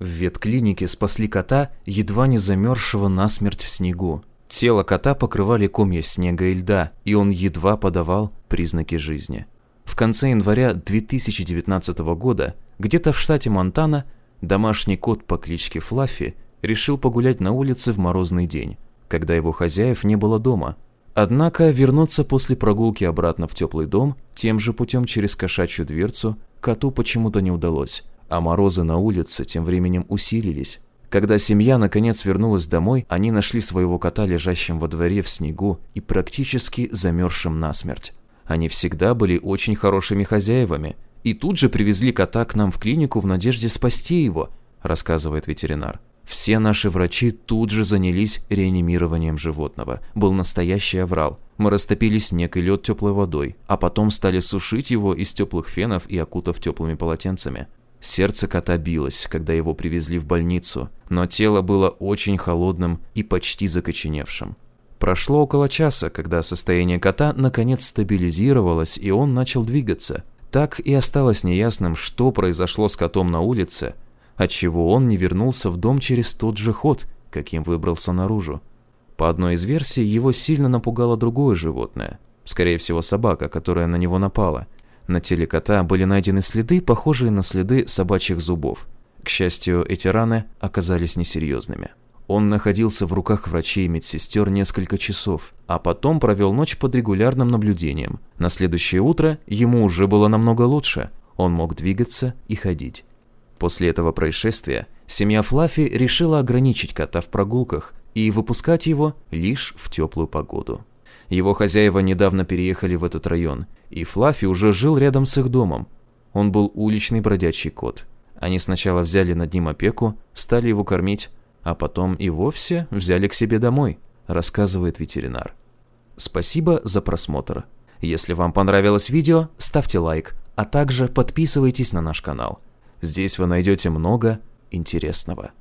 В ветклинике спасли кота, едва не замерзшего насмерть в снегу. Тело кота покрывали комья снега и льда, и он едва подавал признаки жизни. В конце января 2019 года где-то в штате Монтана домашний кот по кличке Флаффи решил погулять на улице в морозный день, когда его хозяев не было дома. Однако вернуться после прогулки обратно в теплый дом тем же путем через кошачью дверцу коту почему-то не удалось а морозы на улице тем временем усилились. Когда семья наконец вернулась домой, они нашли своего кота лежащим во дворе в снегу и практически замерзшим насмерть. Они всегда были очень хорошими хозяевами и тут же привезли кота к нам в клинику в надежде спасти его, рассказывает ветеринар. Все наши врачи тут же занялись реанимированием животного. Был настоящий аврал. Мы растопили снег и лед теплой водой, а потом стали сушить его из теплых фенов и окутав теплыми полотенцами. Сердце кота билось, когда его привезли в больницу, но тело было очень холодным и почти закоченевшим. Прошло около часа, когда состояние кота наконец стабилизировалось и он начал двигаться. Так и осталось неясным, что произошло с котом на улице, отчего он не вернулся в дом через тот же ход, каким выбрался наружу. По одной из версий, его сильно напугало другое животное, скорее всего собака, которая на него напала – на теле кота были найдены следы, похожие на следы собачьих зубов. К счастью, эти раны оказались несерьезными. Он находился в руках врачей и медсестер несколько часов, а потом провел ночь под регулярным наблюдением. На следующее утро ему уже было намного лучше, он мог двигаться и ходить. После этого происшествия семья Флаффи решила ограничить кота в прогулках и выпускать его лишь в теплую погоду. Его хозяева недавно переехали в этот район, и Флаффи уже жил рядом с их домом. Он был уличный бродячий кот. Они сначала взяли над ним опеку, стали его кормить, а потом и вовсе взяли к себе домой, рассказывает ветеринар. Спасибо за просмотр. Если вам понравилось видео, ставьте лайк, а также подписывайтесь на наш канал. Здесь вы найдете много интересного.